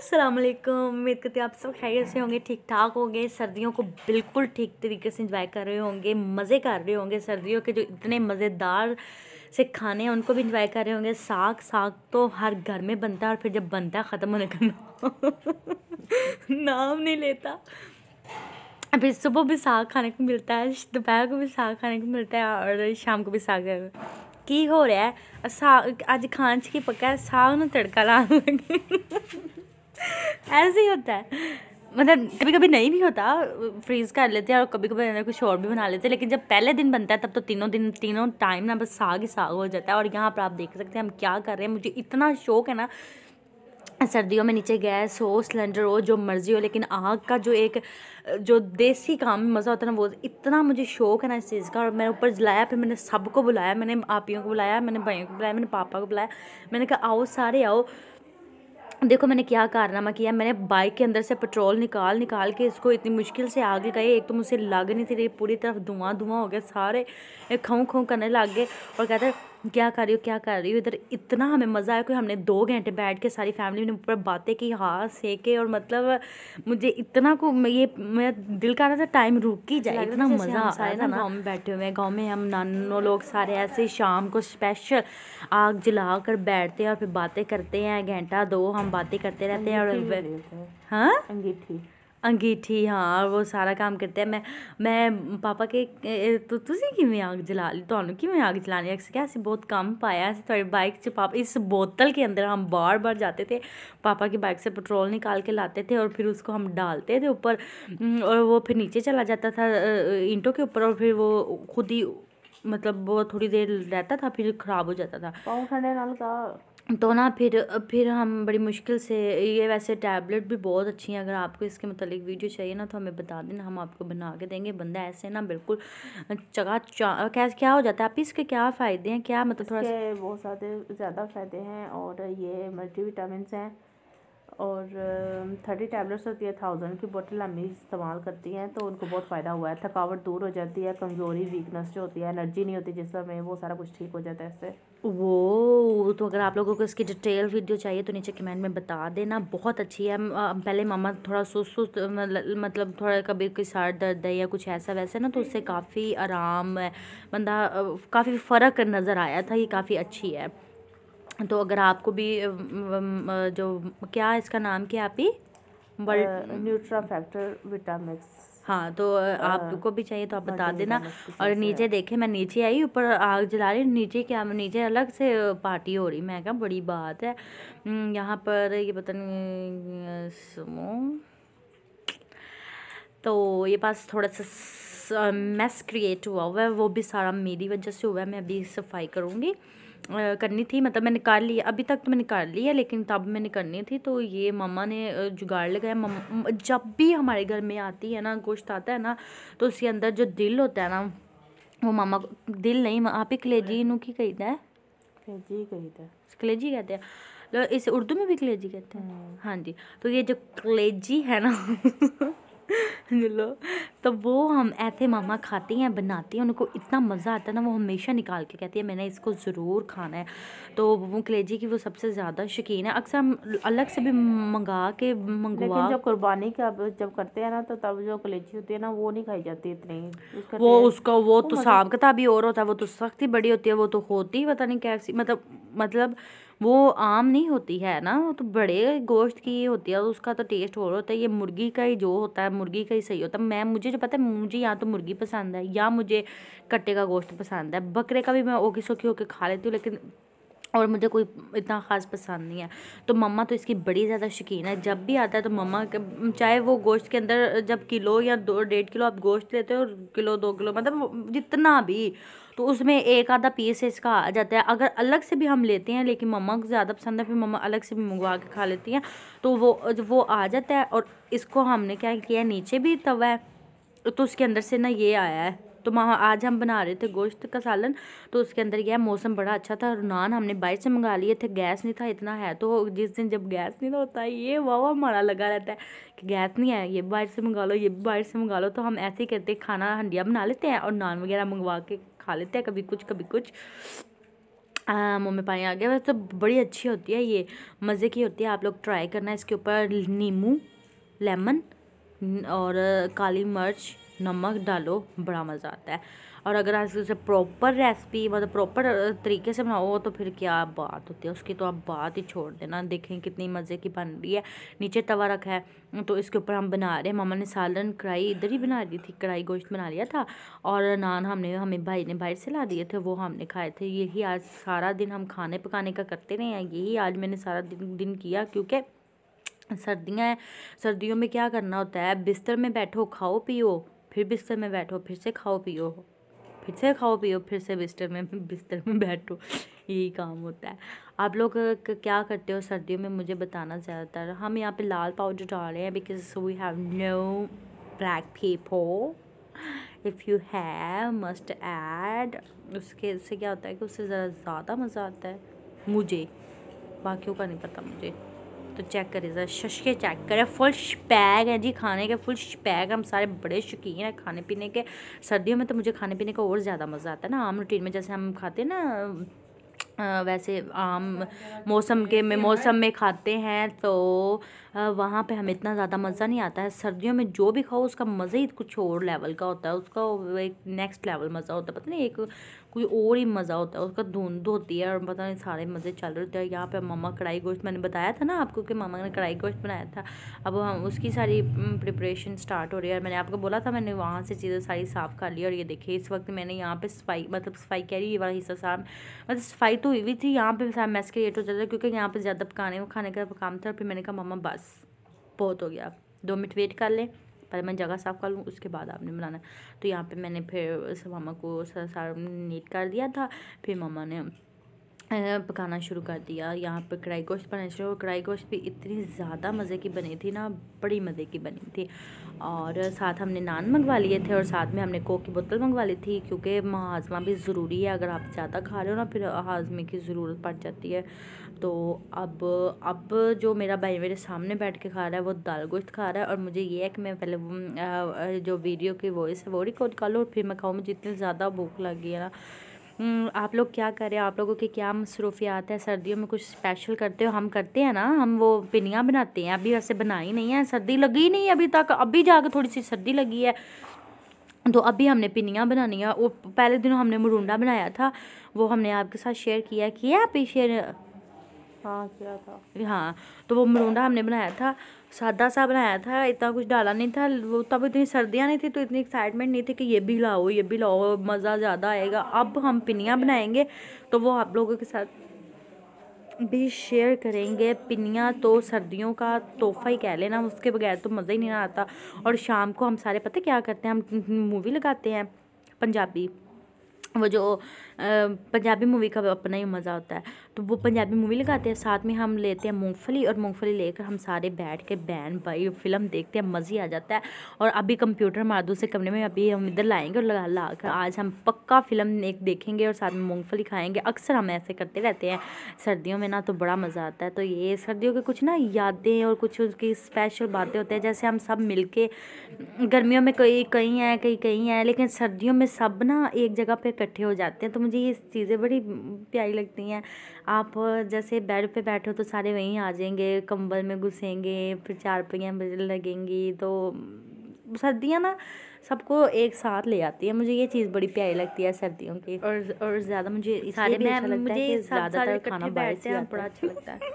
अस्सलाम वालेकुम उम्मीद करती हूँ आप सब खैर से होंगे ठीक ठाक होंगे सर्दियों को बिल्कुल ठीक तरीके से इंजॉय कर रहे होंगे मज़े कर रहे होंगे सर्दियों के जो इतने मज़ेदार से खाने हैं उनको भी इंजॉय कर रहे होंगे साग साग तो हर घर में बनता है और फिर जब बनता है ख़त्म होने का नाम नहीं लेता अभी सुबह भी साग खाने को मिलता है दोपहर को भी साग खाने को मिलता है और शाम को भी साग की हो रहा है साग आज ਖਾਣ की ਕੀ ਪੱਕਾ ਸਾਗ ਨੂੰ ਤੜਕਾ ਲਾਉਣ ऐसे ही होता है मतलब कभी कभी नहीं भी होता फ्रीज़ कर लेते हैं और कभी कभी कुछ और भी बना लेते हैं लेकिन जब पहले दिन बनता है तब तो तीनों दिन तीनों टाइम ना बस साग ही साग हो जाता है और यहाँ पर आप देख सकते हैं हम क्या कर रहे हैं मुझे इतना शौक है ना सर्दियों में नीचे गैस हो सिलेंडर हो जो मर्ज़ी हो लेकिन आग का जो एक जो देसी काम में मज़ा होता है ना वो इतना मुझे शौक है ना इस चीज़ का और मैंने ऊपर जलाया फिर मैंने सबको बुलाया मैंने आपियों को बुलाया मैंने भाइयों को बुलाया मैंने पापा को बुलाया मैंने कहा आओ सारे आओ देखो मैंने क्या कारनामा किया मैंने बाइक के अंदर से पेट्रोल निकाल निकाल के इसको इतनी मुश्किल से आग लगाई एक तो मुझे लग नहीं थी रही पूरी तरफ धुआं धुआं हो गया सारे खूँ खूँ करने लग गए और कहते क्या कर रही हो क्या कर रही हो इधर इतना हमें मज़ा आया कि हमने दो घंटे बैठ के सारी फैमिली ने ऊपर बातें की हाँ सेके और मतलब मुझे इतना को ये मेरा दिल का रहा था टाइम रुक ही जाए इतना मज़ा आ रहा था गाँव में बैठे हुए हैं गाँव में हम नानों लोग सारे ऐसे शाम को स्पेशल आग जला कर बैठते हैं और फिर बातें करते हैं घंटा दो हम बातें करते रहते हैं और हाँ अंगीठी अंगीठी हाँ वो सारा काम करते हैं मैं मैं पापा के तो तुम कि आग जला कि आग जला जलानी अस क्या असें बहुत कम पाया असें थोड़ी बाइक से पापा इस बोतल के अंदर हम बार बार जाते थे पापा की बाइक से पेट्रोल निकाल के लाते थे और फिर उसको हम डालते थे ऊपर और वो फिर नीचे चला जाता था ईंटों के ऊपर और फिर वो खुद ही मतलब वो थोड़ी देर रहता था फिर ख़राब हो जाता था तो ना फिर फिर हम बड़ी मुश्किल से ये वैसे टैबलेट भी बहुत अच्छी हैं अगर आपको इसके मतलब वीडियो चाहिए ना तो हमें बता देना हम आपको बना के देंगे बंदा ऐसे ना बिल्कुल चगा चा कैसे क्या हो जाता है आप इसके क्या फ़ायदे हैं क्या मतलब थोड़ा सा बहुत ज़्यादा ज़्यादा फ़ायदे हैं और ये मल्टी विटामिन हैं और थर्टी टैबलेट्स होती है थाउजेंड की बोतल हम इस्तेमाल करती हैं तो उनको बहुत फ़ायदा हुआ है थकावट दूर हो जाती है कमज़ोरी वीकनेस जो होती है एनर्जी नहीं होती समय वो सारा कुछ ठीक हो जाता है इससे वो तो अगर आप लोगों को इसकी डिटेल वीडियो चाहिए तो नीचे कमेंट में बता देना बहुत अच्छी है पहले मामा थोड़ा सुस्त सुस्त मतलब, मतलब थोड़ा कभी कोई सर दर्द है या कुछ ऐसा वैसा ना तो उससे काफ़ी आराम बंदा काफ़ी फ़र्क नज़र आया था ये काफ़ी अच्छी है तो अगर आपको भी जो क्या इसका नाम क्या आप ही न्यूट्रा फैक्टर विटामिक्स हाँ तो आपको हाँ। भी चाहिए तो आप हाँ, बता देना हाँ, और नीचे देखे मैं नीचे आई ऊपर आग जला रही नीचे क्या नीचे अलग से पार्टी हो रही मैं क्या बड़ी बात है यहाँ पर ये पता नहीं तो ये पास थोड़ा सा मैस क्रिएट हुआ हुआ है वो भी सारा मेरी वजह से हुआ है मैं अभी सफाई करूँगी करनी थी मतलब मैं निकाल ली अभी तक तो मैं निकाल ली है लेकिन तब मैंने करनी थी तो ये मम्मा ने जुगाड़ लगाया जब भी हमारे घर में आती है ना गोश्त आता है ना तो उसके अंदर जो दिल होता है ना वो मामा दिल नहीं आप ही कलेजी इनू की कहता है कलेजी कहता है कलेजी कहते हैं तो इसे उर्दू में भी कलेजी कहते हैं हम्म। हाँ जी तो ये जो कलेजी है ना लो तो वो हम ऐसे मामा खाती हैं बनाती हैं उनको इतना मज़ा आता है ना वो हमेशा निकाल के कहती है मैंने इसको ज़रूर खाना है तो वो कलेजी की वो सबसे ज़्यादा शौकीन है अक्सर हम अलग से भी मंगा के मंगवा जब कुर्बानी का जब करते हैं ना तो तब जो कलेजी होती है ना वो नहीं खाई जाती इतनी वो उसका वो तो सांप का भी और होता है वो तो सख्त ही बड़ी होती है वो तो होती ही पता नहीं कैसी मतलब मतलब वो आम नहीं होती है ना वो तो बड़े गोश्त की होती है उसका तो टेस्ट और होता है ये मुर्गी का ही जो होता है मुर्गी का ही सही होता है मैं मुझे जो पता है मुझे या तो मुर्गी पसंद है या मुझे कट्टे का गोश्त पसंद है बकरे का भी मैं ओखी सोखी होकर खा लेती हूँ लेकिन और मुझे कोई इतना ख़ास पसंद नहीं है तो मम्मा तो इसकी बड़ी ज़्यादा शौकीन है जब भी आता है तो मम्मा चाहे वो गोश्त के अंदर जब किलो या दो डेढ़ किलो आप गोश्त लेते हो किलो दो किलो मतलब जितना भी तो उसमें एक आधा पीस इसका आ जाता है अगर अलग से भी हम लेते हैं लेकिन मम्मा को ज़्यादा पसंद है फिर मम्मा अलग से भी मंगवा के खा लेती हैं तो वो वो आ जाता है और इसको हमने क्या किया नीचे भी तवा है तो उसके अंदर से ना ये आया है तो वहाँ आज हम बना रहे थे गोश्त का सालन तो उसके अंदर क्या मौसम बड़ा अच्छा था और नान हमने बाइक से मंगा लिए थे गैस नहीं था इतना है तो जिस दिन जब गैस नहीं होता है ये वाह वाह हमारा लगा रहता है कि गैस नहीं है ये बाइक से मंगा लो ये भी बाइक से मंगा लो तो हम ऐसे ही करते खाना हंडिया बना लेते हैं और नान वगैरह मंगवा के खा लेते हैं कभी कुछ कभी कुछ मुँह में पानी आ गया वैसे तो बड़ी अच्छी होती है ये मज़े की होती है आप लोग ट्राई करना इसके ऊपर नींबू लेमन और काली मिर्च नमक डालो बड़ा मज़ा आता है और अगर आप उसे प्रॉपर रेसिपी मतलब प्रॉपर तरीके से बनाओ तो फिर क्या बात होती है उसकी तो आप बात ही छोड़ देना देखें कितनी मज़े की बन रही है नीचे तवा रखा है तो इसके ऊपर हम बना रहे हैं मामा ने सालन कढ़ाई इधर ही बना ली थी कढ़ाई गोश्त बना लिया था और नान हमने हमें भाई ने बाहर से ला दिए थे वो हमने खाए थे यही आज सारा दिन हम खाने पकाने का करते रहे हैं यही आज मैंने सारा दिन दिन किया क्योंकि सर्दियाँ हैं सर्दियों में क्या करना होता है बिस्तर में बैठो खाओ पियो फिर बिस्तर में बैठो फिर से खाओ पियो फिर से खाओ पियो फिर से बिस्तर में बिस्तर में बैठो यही काम होता है आप लोग क्या करते हो सर्दियों में मुझे बताना ज़्यादातर हम यहाँ पे लाल पाउडर डाल रहे हैं because we have no black pepper if you have must add उसके से क्या होता है कि उससे ज़रा ज़्यादा मज़ा आता है मुझे बाकियों का नहीं पता मुझे तो चेक करें जरा शश के चेक करें फुल पैक है जी खाने के फुल पैक हम सारे बड़े शौकीन हैं खाने पीने के सर्दियों में तो मुझे खाने पीने का और ज़्यादा मज़ा आता है ना आम रूटीन में जैसे हम खाते हैं ना वैसे आम मौसम के में मौसम में खाते हैं तो वहाँ पे हमें इतना ज़्यादा मज़ा नहीं आता है सर्दियों में जो भी खाओ उसका मज़ा ही कुछ और लेवल का होता है उसका एक नेक्स्ट लेवल मज़ा होता है पता नहीं एक कोई और ही मज़ा होता है उसका धुंध तो होती है और पता नहीं सारे मज़े चल रहे होते हैं यहाँ पे मामा कढ़ाई गोश्त मैंने बताया था ना आपको कि मामा ने कढ़ाई गोश्त बनाया था अब हम उसकी सारी प्रिपरेशन स्टार्ट हो रही है और मैंने आपको बोला था मैंने वहाँ से चीज़ें सारी साफ़ कर ली और ये देखिए इस वक्त मैंने यहाँ पर सफाई मतलब सफाई कह रही ये वाला हिस्सा साफ मतलब सफाई तो हुई हुई थी यहाँ पर सारा मैस क्रिएट हो जाता है क्योंकि यहाँ पर ज़्यादा पकाने खाने का काम था फिर मैंने कहा मामा बस बहुत हो गया दो मिनट वेट कर लें पहले मैं जगह साफ़ कर लूँ उसके बाद आपने बनाना है तो यहाँ पे मैंने फिर मामा को सारा नीट कर दिया था फिर मामा ने पकाना शुरू कर दिया यहाँ पर कढ़ाई गोश्त बनाना शुरू कढ़ाई गोश्त भी इतनी ज़्यादा मज़े की बनी थी ना बड़ी मज़े की बनी थी और साथ हमने नान मंगवा लिए थे और साथ में हमने कोक की बोतल मंगवा ली थी क्योंकि हाजमा भी ज़रूरी है अगर आप ज़्यादा खा रहे हो ना फिर हाजमे की ज़रूरत पड़ जाती है तो अब अब जो मेरा भाई मेरे सामने बैठ के खा रहा है वो दाल गोश्त खा रहा है और मुझे ये है कि मैं पहले जो वीडियो की वॉइस है वो रिकॉर्ड कर लूँ और फिर मैं खाऊँ मुझे इतनी ज़्यादा भूख लगी है ना हम्म, आप लोग क्या करें आप लोगों के क्या मसरूफियात है सर्दियों में कुछ स्पेशल करते हो हम करते हैं ना हम वो पिनियाँ बनाते हैं अभी वैसे बनाई नहीं है सर्दी लगी नहीं है अभी तक अभी जाकर थोड़ी सी सर्दी लगी है तो अभी हमने पिनियाँ बनानी है वो पहले दिनों हमने मुरुंडा बनाया था वो हमने आपके साथ शेयर किया किया आप शेयर हाँ किया था हाँ तो वो मुरुंडा हमने बनाया था सादा सा बनाया था इतना कुछ डाला नहीं था वो तब इतनी सर्दियाँ नहीं थी तो इतनी एक्साइटमेंट नहीं थी कि ये भी लाओ ये भी लाओ मज़ा ज़्यादा आएगा अब हम पिनियाँ बनाएंगे तो वो आप लोगों के साथ भी शेयर करेंगे पिनियाँ तो सर्दियों का तोहफा ही कह लेना उसके बगैर तो मज़ा ही नहीं आता और शाम को हम सारे पता क्या करते हैं हम मूवी लगाते हैं पंजाबी वो जो पंजाबी मूवी का अपना ही मज़ा होता है तो वो पंजाबी मूवी लगाते हैं साथ में हम लेते हैं मूँगफली और मूँगफली लेकर हम सारे बैठ के बहन भाई फिल्म देखते हैं मज़े आ जाता है और अभी कंप्यूटर हमारा दूसरे कमरे में अभी हम इधर लाएँगे और लगा ला कर आज हम पक्का फिल्म एक देखेंगे और साथ में मूँगफली खाएँगे अक्सर हम ऐसे करते रहते हैं सर्दियों में ना तो बड़ा मज़ा आता है तो ये सर्दियों के कुछ ना यादें और कुछ उसकी स्पेशल बातें होते हैं जैसे हम सब मिल गर्मियों में कई कहीं आए कहीं कहीं आए लेकिन सर्दियों में सब ना एक जगह पर इकट्ठे हो जाते हैं तो मुझे ये चीज़ें बड़ी प्यारी लगती हैं आप जैसे बेड पे हो तो सारे वहीं आ जाएंगे कंबल में घुसेंगे फिर चार बजने लगेंगी तो सर्दियाँ ना सबको एक साथ ले आती है मुझे ये चीज़ बड़ी प्यारी लगती है सर्दियों की और और ज़्यादा मुझे सारे मैं, अच्छा मुझे ज़्यादातर खाना बैठते हैं बड़ा अच्छा लगता है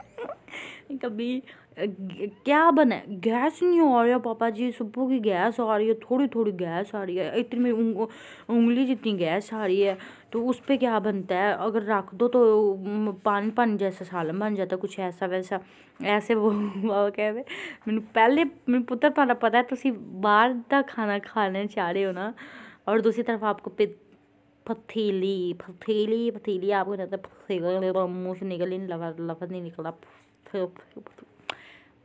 कभी क्या बना गैस नहीं हो रही है पापा जी सुबह की गैस आ रही है थोड़ी थोड़ी गैस आ रही है इतनी उंगली जितनी गैस आ रही है तो उस पर क्या बनता है अगर रख दो तो पानी पानी जैसा सालन बन जाता है कुछ ऐसा वैसा ऐसे वो बाबा कह रहे मैं पहले मेरे पुत्र पाना पता है तुम बाहर का खाना खाने चाह रहे हो ना और दूसरी तरफ आपको पथेली पथेली पथेली आपको तो मुँह से निकल ही लफा लफा नहीं निकला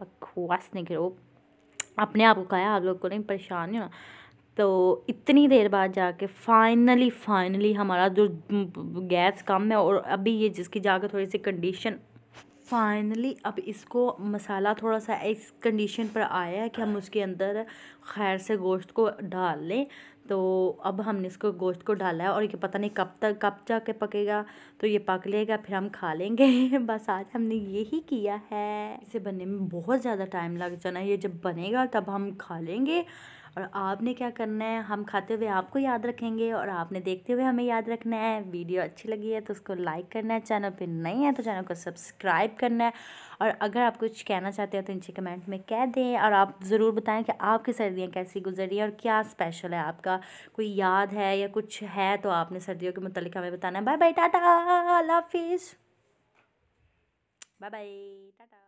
बकवास नहीं करो अपने आप को कहा आप लोग को नहीं परेशान नहीं होना तो इतनी देर बाद जाके फाइनली फाइनली हमारा जो गैस कम है और अभी ये जिसकी जाकर थोड़ी सी कंडीशन फाइनली अब इसको मसाला थोड़ा सा इस कंडीशन पर आया है कि हम उसके अंदर खैर से गोश्त को डाल लें तो अब हमने इसको गोश्त को डाला है और ये पता नहीं कब तक कब जा के पकेगा तो ये पक लेगा फिर हम खा लेंगे बस आज हमने यही किया है इसे बनने में बहुत ज़्यादा टाइम लग जाना है ये जब बनेगा तब हम खा लेंगे और आपने क्या करना है हम खाते हुए आपको याद रखेंगे और आपने देखते हुए हमें याद रखना है वीडियो अच्छी लगी है तो उसको लाइक करना है चैनल पे नहीं है तो चैनल को सब्सक्राइब करना है और अगर आप कुछ कहना चाहते हो तो नीचे कमेंट में कह दें और आप ज़रूर बताएं कि आपकी सर्दियाँ कैसी गुजरी और क्या स्पेशल है आपका कोई याद है या कुछ है तो आपने सर्दियों के मतलब हमें बताना है बाय बाय टाटा अल्लाह हाफिज़ बाय बाय टाटा